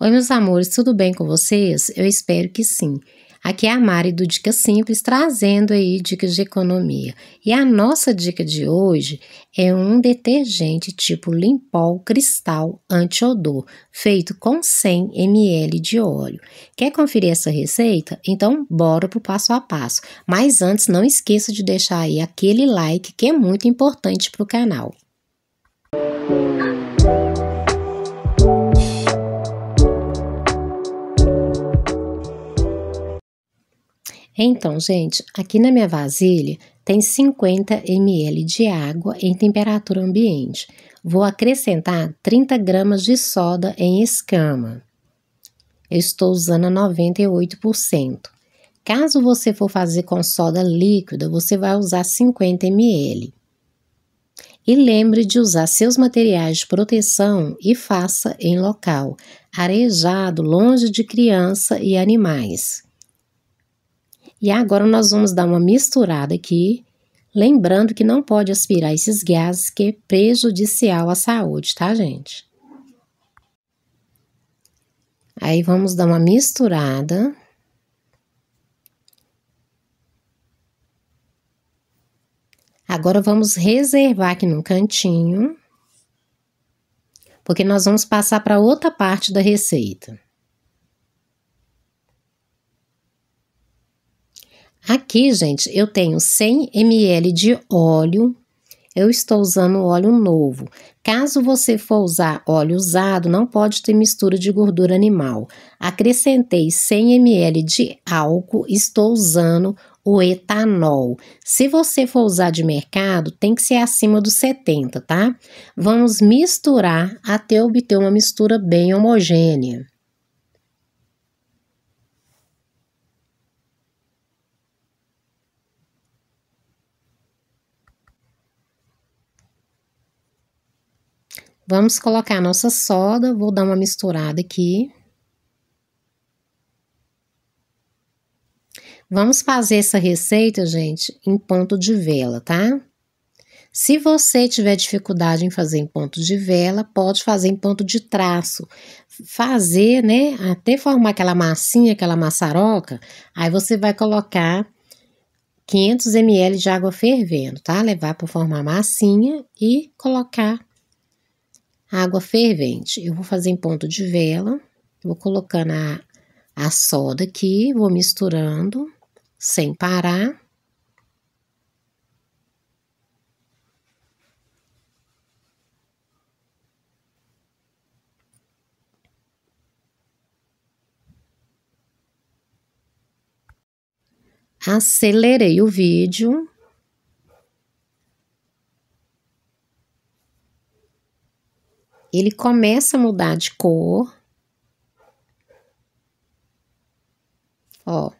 Oi, meus amores, tudo bem com vocês? Eu espero que sim. Aqui é a Mari do Dica Simples trazendo aí dicas de economia. E a nossa dica de hoje é um detergente tipo Limpol Cristal Antiodor, feito com 100 ml de óleo. Quer conferir essa receita? Então bora pro passo a passo. Mas antes não esqueça de deixar aí aquele like que é muito importante pro canal. Música Então, gente, aqui na minha vasilha tem 50 ml de água em temperatura ambiente. Vou acrescentar 30 gramas de soda em escama. Eu estou usando a 98%. Caso você for fazer com soda líquida, você vai usar 50 ml. E lembre de usar seus materiais de proteção e faça em local arejado, longe de criança e animais. E agora nós vamos dar uma misturada aqui, lembrando que não pode aspirar esses gases que é prejudicial à saúde, tá, gente? Aí vamos dar uma misturada. Agora vamos reservar aqui no cantinho, porque nós vamos passar para outra parte da receita. Aqui, gente, eu tenho 100 ml de óleo. Eu estou usando óleo novo. Caso você for usar óleo usado, não pode ter mistura de gordura animal. Acrescentei 100 ml de álcool, estou usando o etanol. Se você for usar de mercado, tem que ser acima dos 70, tá? Vamos misturar até obter uma mistura bem homogênea. Vamos colocar a nossa soda, vou dar uma misturada aqui. Vamos fazer essa receita, gente, em ponto de vela, tá? Se você tiver dificuldade em fazer em ponto de vela, pode fazer em ponto de traço. Fazer, né, até formar aquela massinha, aquela maçaroca, aí você vai colocar 500 ml de água fervendo, tá? Levar para formar massinha e colocar água fervente. Eu vou fazer em ponto de vela, vou colocando a a soda aqui, vou misturando sem parar. Acelerei o vídeo ele começa a mudar de cor. Ó,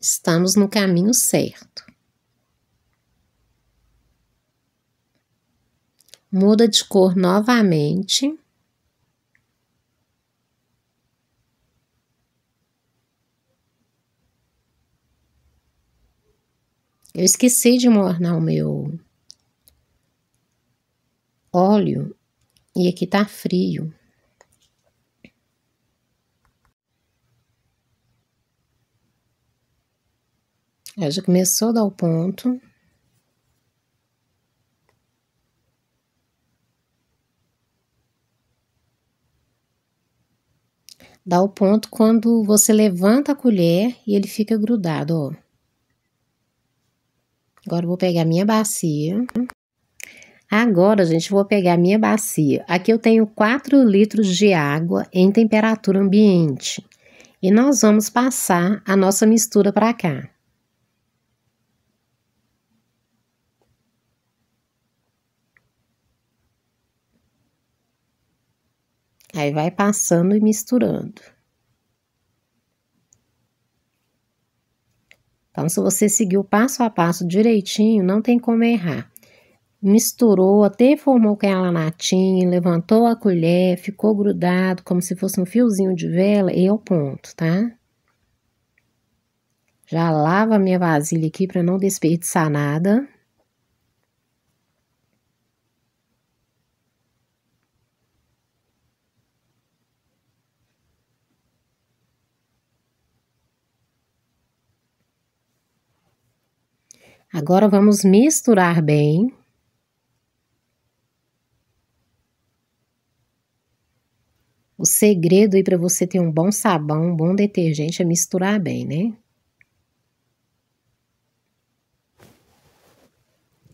estamos no caminho certo. Muda de cor novamente. Eu esqueci de mornar o meu óleo e aqui tá frio. Ela já começou a dar o ponto. Dá o ponto quando você levanta a colher e ele fica grudado, ó. Agora vou pegar minha bacia. Agora, gente, vou pegar minha bacia. Aqui eu tenho 4 litros de água em temperatura ambiente. E nós vamos passar a nossa mistura para cá. Aí vai passando e misturando. Então, se você seguir o passo a passo direitinho, não tem como errar misturou até formou aquela natinha levantou a colher, ficou grudado como se fosse um fiozinho de vela, e eu é ponto, tá? Já lavo a minha vasilha aqui para não desperdiçar nada. Agora vamos misturar bem. O segredo aí para você ter um bom sabão, um bom detergente é misturar bem, né?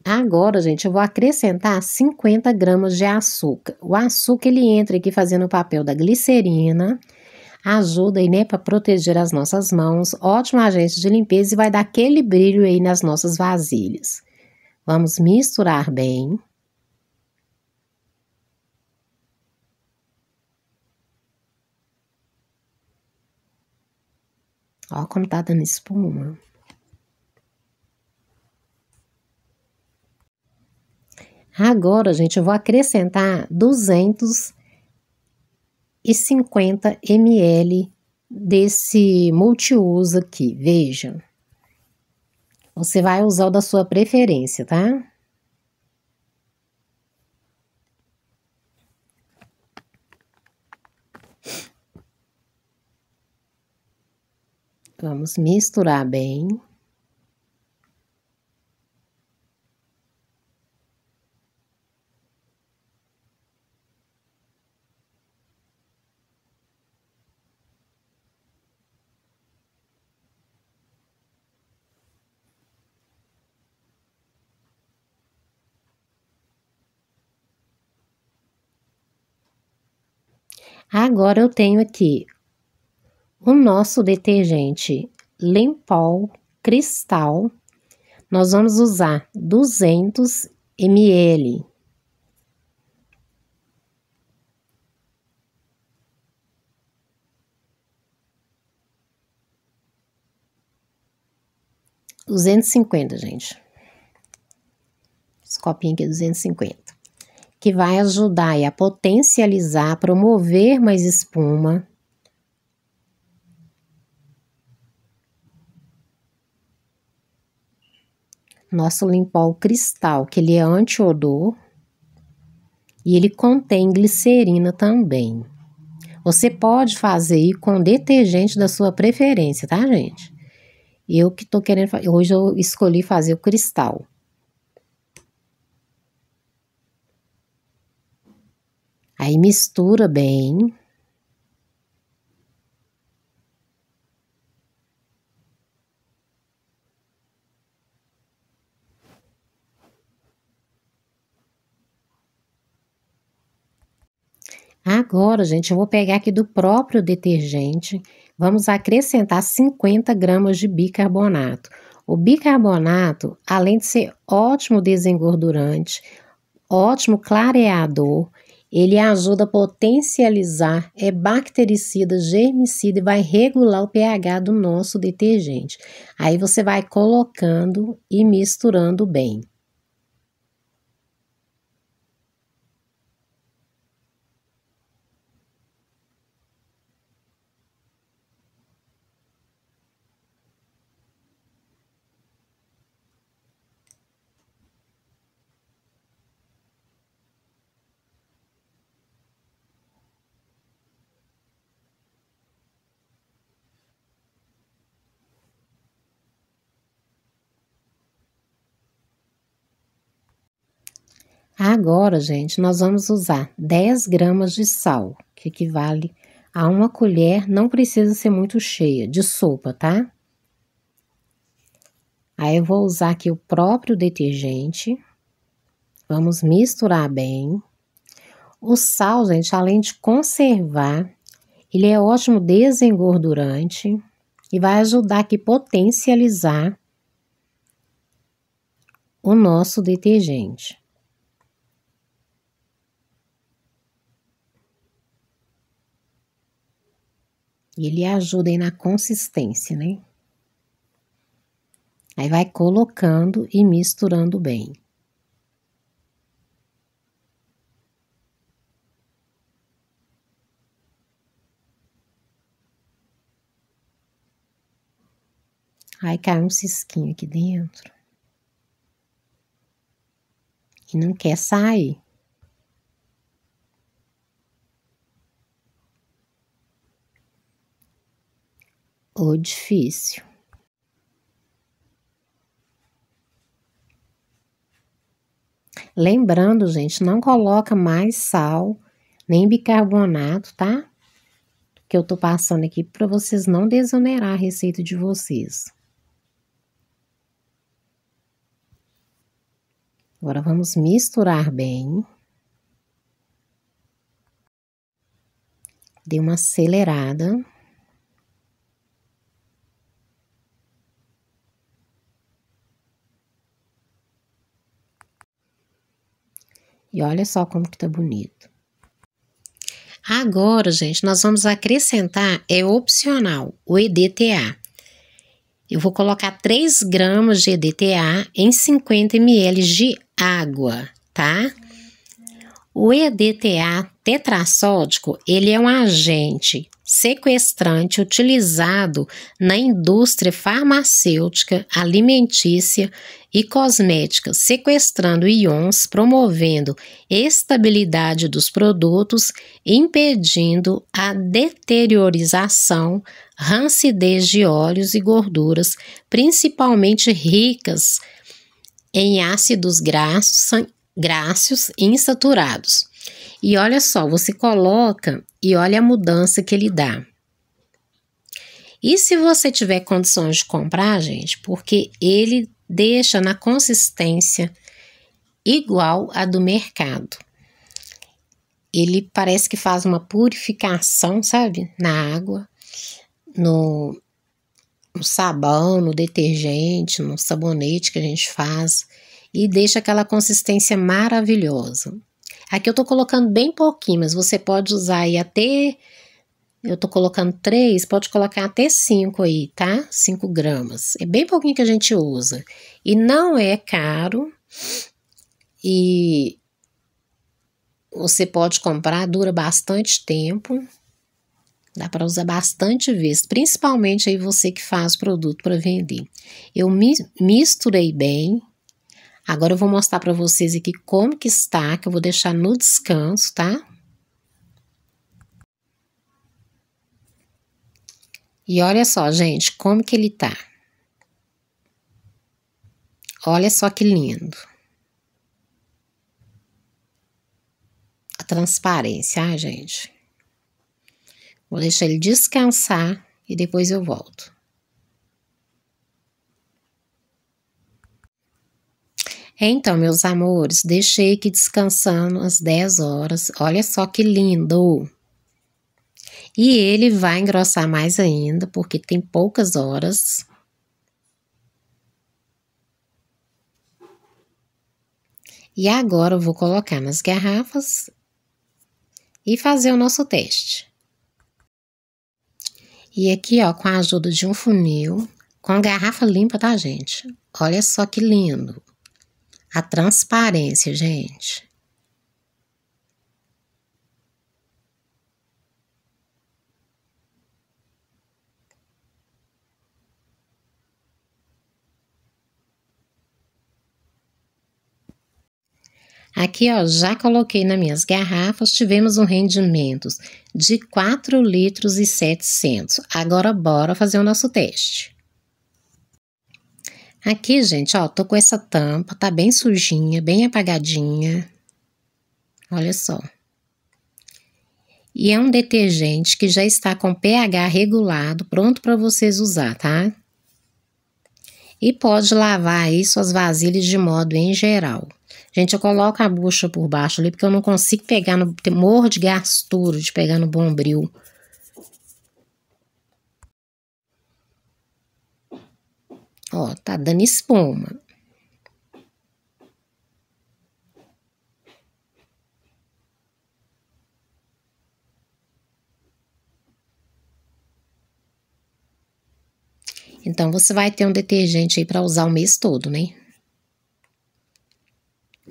Agora, gente, eu vou acrescentar 50 gramas de açúcar. O açúcar ele entra aqui fazendo o papel da glicerina, ajuda aí, né, para proteger as nossas mãos, ótimo agente de limpeza e vai dar aquele brilho aí nas nossas vasilhas. Vamos misturar bem. Ó como tá dando espuma. Agora, gente, eu vou acrescentar 250 ml desse multiuso aqui, veja. Você vai usar o da sua preferência, tá? Vamos misturar bem. Agora eu tenho aqui o nosso detergente Lempol Cristal, nós vamos usar 200 ml. Duzentos e cinquenta, gente. Esse copinho aqui é duzentos e cinquenta. Que vai ajudar a potencializar, promover mais espuma, nosso limpol cristal, que ele é antiodor e ele contém glicerina também. Você pode fazer com detergente da sua preferência, tá, gente? Eu que tô querendo, hoje eu escolhi fazer o cristal. Aí mistura bem. Agora, gente, eu vou pegar aqui do próprio detergente, vamos acrescentar 50 gramas de bicarbonato. O bicarbonato, além de ser ótimo desengordurante, ótimo clareador, ele ajuda a potencializar, é bactericida, germicida e vai regular o pH do nosso detergente. Aí você vai colocando e misturando bem. Agora, gente, nós vamos usar 10 gramas de sal, que equivale a uma colher, não precisa ser muito cheia, de sopa, tá? Aí eu vou usar aqui o próprio detergente. Vamos misturar bem. O sal, gente, além de conservar, ele é ótimo desengordurante e vai ajudar aqui potencializar o nosso detergente. E ele ajuda aí na consistência, né? Aí vai colocando e misturando bem. Aí cai um cisquinho aqui dentro. E não quer sair. ou difícil. Lembrando, gente, não coloca mais sal nem bicarbonato, tá? Que eu tô passando aqui para vocês não desonerar a receita de vocês. Agora vamos misturar bem. Dei uma acelerada. E olha só como que tá bonito. Agora, gente, nós vamos acrescentar, é opcional, o EDTA. Eu vou colocar 3 gramas de EDTA em 50 ml de água, tá? O EDTA tetrassódico, ele é um agente sequestrante utilizado na indústria farmacêutica, alimentícia e cosmética, sequestrando íons, promovendo estabilidade dos produtos, impedindo a deteriorização, rancidez de óleos e gorduras, principalmente ricas em ácidos graxos, graxos insaturados. E olha só, você coloca e olha a mudança que ele dá. E se você tiver condições de comprar, gente, porque ele deixa na consistência igual a do mercado. Ele parece que faz uma purificação, sabe? Na água, no, no sabão, no detergente, no sabonete que a gente faz e deixa aquela consistência maravilhosa. Aqui eu tô colocando bem pouquinho, mas você pode usar aí até... Eu tô colocando 3, pode colocar até 5 aí, tá? 5 gramas. É bem pouquinho que a gente usa. E não é caro. E você pode comprar, dura bastante tempo. Dá para usar bastante vezes, principalmente aí você que faz produto para vender. Eu misturei bem, Agora eu vou mostrar para vocês aqui como que está, que eu vou deixar no descanso, tá? E olha só, gente, como que ele tá. Olha só que lindo. A transparência, ah, gente. Vou deixar ele descansar e depois eu volto. Então, meus amores, deixei aqui descansando às 10 horas. Olha só que lindo! E ele vai engrossar mais ainda, porque tem poucas horas. E agora eu vou colocar nas garrafas e fazer o nosso teste. E aqui, ó, com a ajuda de um funil, com garrafa limpa, tá, gente? Olha só que lindo! A transparência, gente. Aqui, ó, já coloquei nas minhas garrafas, tivemos um rendimento de 4 litros e 700. Agora, bora fazer o nosso teste. Aqui, gente, ó, tô com essa tampa, tá bem sujinha, bem apagadinha. Olha só. E é um detergente que já está com pH regulado, pronto para vocês usar, tá? E pode lavar aí suas vasilhas de modo em geral. Gente, eu coloco a bucha por baixo ali porque eu não consigo pegar no. Morro de gastura de pegar no bombril Ó, tá dando espuma. Então, você vai ter um detergente aí para usar o mês todo, né?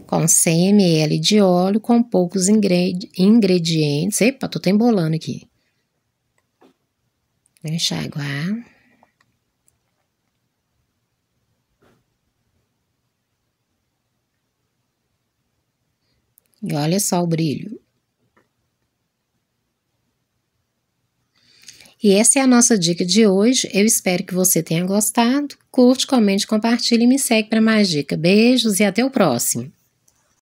Com 100 ml de óleo, com poucos ingredientes. Epa, tô embolando aqui. Vou enxaguar. E olha só o brilho. E essa é a nossa dica de hoje. Eu espero que você tenha gostado. Curte, comente, compartilhe e me segue para mais dicas. Beijos e até o próximo.